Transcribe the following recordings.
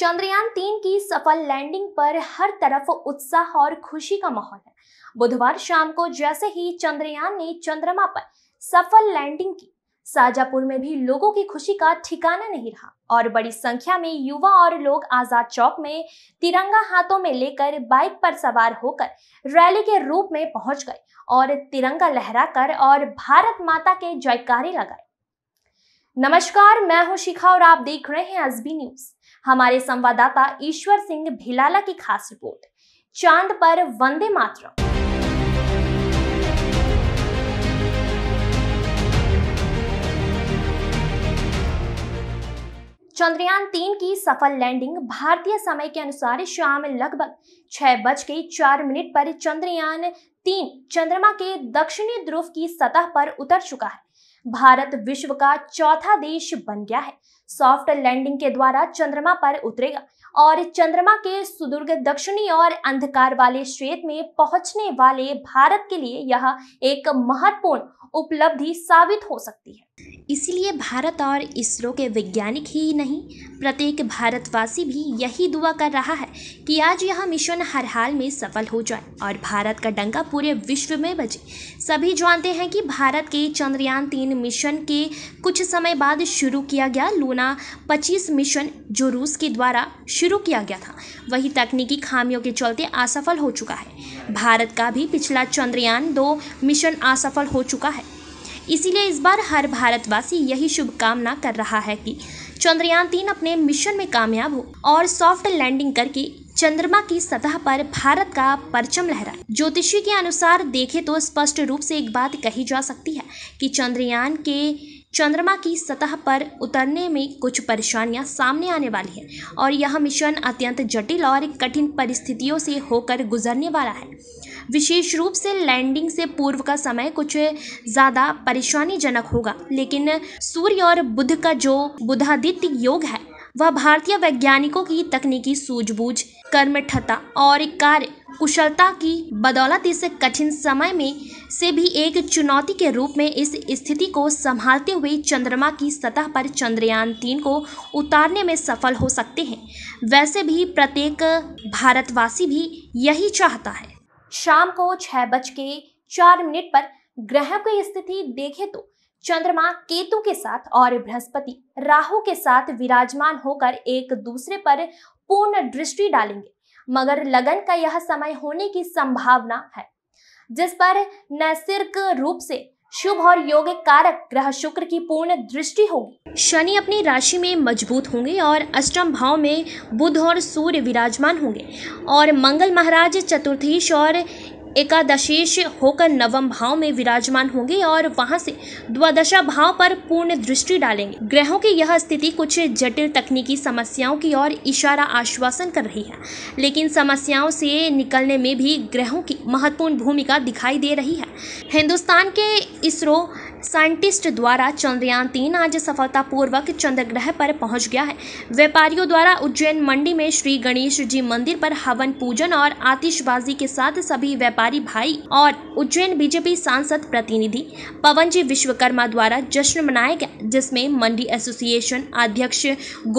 चंद्रयान तीन की सफल लैंडिंग पर हर तरफ उत्साह और खुशी का माहौल है बुधवार शाम को जैसे ही चंद्रयान ने चंद्रमा पर सफल लैंडिंग की साजापुर में भी लोगों की खुशी का ठिकाना नहीं रहा और बड़ी संख्या में युवा और लोग आजाद चौक में तिरंगा हाथों में लेकर बाइक पर सवार होकर रैली के रूप में पहुंच गए और तिरंगा लहराकर और भारत माता के जयकारे लगाए नमस्कार मैं हूं शिखा और आप देख रहे हैं एसबी न्यूज़ हमारे संवाददाता ईश्वर सिंह भिलाला की खास रिपोर्ट चांद पर वंदे मात्र चंद्रयान तीन की सफल लैंडिंग भारतीय समय के अनुसार शाम लगभग छह बज के चार मिनट पर चंद्रयान तीन चंद्रमा के दक्षिणी ध्रुव की सतह पर उतर चुका है भारत विश्व का चौथा देश बन गया है सॉफ्ट लैंडिंग के द्वारा चंद्रमा पर उतरेगा और चंद्रमा के सुदूर्ग दक्षिणी और अंधकार वाले क्षेत्र में पहुंचने वाले भारत के लिए यह एक महत्वपूर्ण उपलब्धि साबित हो सकती है इसीलिए भारत और इसरो के वैज्ञानिक ही नहीं प्रत्येक भारतवासी भी यही दुआ कर रहा है कि आज यह मिशन हर हाल में सफल हो जाए और भारत का डंका पूरे विश्व में बजे सभी जानते हैं कि भारत के चंद्रयान तीन मिशन के कुछ समय बाद शुरू किया गया लूना पच्चीस मिशन जो रूस के द्वारा शुरू किया गया था वही तकनीकी खामियों के चलते असफल हो चुका है भारत का भी पिछला चंद्रयान दो मिशन असफल हो चुका है इसीलिए इस बार हर भारतवासी यही शुभकामना कर रहा है कि चंद्रयान तीन अपने मिशन में कामयाब हो और सॉफ्ट लैंडिंग करके चंद्रमा की सतह पर भारत का परचम लहराए ज्योतिषी के अनुसार देखे तो स्पष्ट रूप से एक बात कही जा सकती है कि चंद्रयान के चंद्रमा की सतह पर उतरने में कुछ परेशानियां सामने आने वाली हैं और यह मिशन अत्यंत जटिल और कठिन परिस्थितियों से होकर गुजरने वाला है विशेष रूप से लैंडिंग से पूर्व का समय कुछ ज़्यादा परेशानीजनक होगा लेकिन सूर्य और बुध का जो बुधादित्य योग है वह भारतीय वैज्ञानिकों की तकनीकी सूझबूझ कर्मठता और कार्य कुशलता की बदौलत इस कठिन समय में से भी एक चुनौती के रूप में इस स्थिति को संभालते हुए चंद्रमा की सतह पर चंद्रयान तीन को उतारने में सफल हो सकते हैं वैसे भी प्रत्येक भारतवासी भी यही चाहता है शाम को छह बज के चार मिनट पर ग्रह की स्थिति देखे तो चंद्रमा केतु के साथ और बृहस्पति राहु के साथ विराजमान होकर एक दूसरे पर पूर्ण दृष्टि डालेंगे मगर लगन का यह समय होने की संभावना है जिस पर नैसर्ग रूप से शुभ और योग कारक ग्रह शुक्र की पूर्ण दृष्टि होगी शनि अपनी राशि में मजबूत होंगे और अष्टम भाव में बुध और सूर्य विराजमान होंगे और मंगल महाराज चतुर्थीश और एकादशेश होकर नवम भाव में विराजमान होंगे और वहां से द्वादशा भाव पर पूर्ण दृष्टि डालेंगे ग्रहों की यह स्थिति कुछ जटिल तकनीकी समस्याओं की ओर इशारा आश्वासन कर रही है लेकिन समस्याओं से निकलने में भी ग्रहों की महत्वपूर्ण भूमिका दिखाई दे रही है हिंदुस्तान के इसरो साइंटिस्ट द्वारा चंद्रयान तीन आज सफलतापूर्वक चंद्रग्रह पर पहुंच गया है व्यापारियों द्वारा उज्जैन मंडी में श्री गणेश जी मंदिर पर हवन पूजन और आतिशबाजी के साथ सभी व्यापारी भाई और उज्जैन बीजेपी सांसद प्रतिनिधि पवन जी विश्वकर्मा द्वारा जश्न मनाया गया जिसमें मंडी एसोसिएशन अध्यक्ष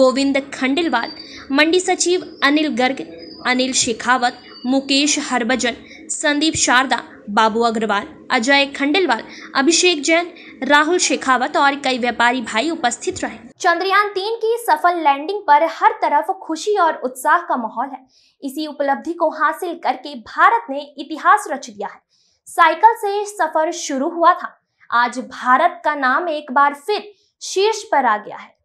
गोविंद खंडेलवाल मंडी सचिव अनिल गर्ग अनिल शेखावत मुकेश हरभजन संदीप शारदा बाबू अग्रवाल अजय खंडेलवाल अभिषेक जैन राहुल शेखावत और कई व्यापारी भाई उपस्थित रहे चंद्रयान तीन की सफल लैंडिंग पर हर तरफ खुशी और उत्साह का माहौल है इसी उपलब्धि को हासिल करके भारत ने इतिहास रच दिया है साइकिल से सफर शुरू हुआ था आज भारत का नाम एक बार फिर शीर्ष पर आ गया है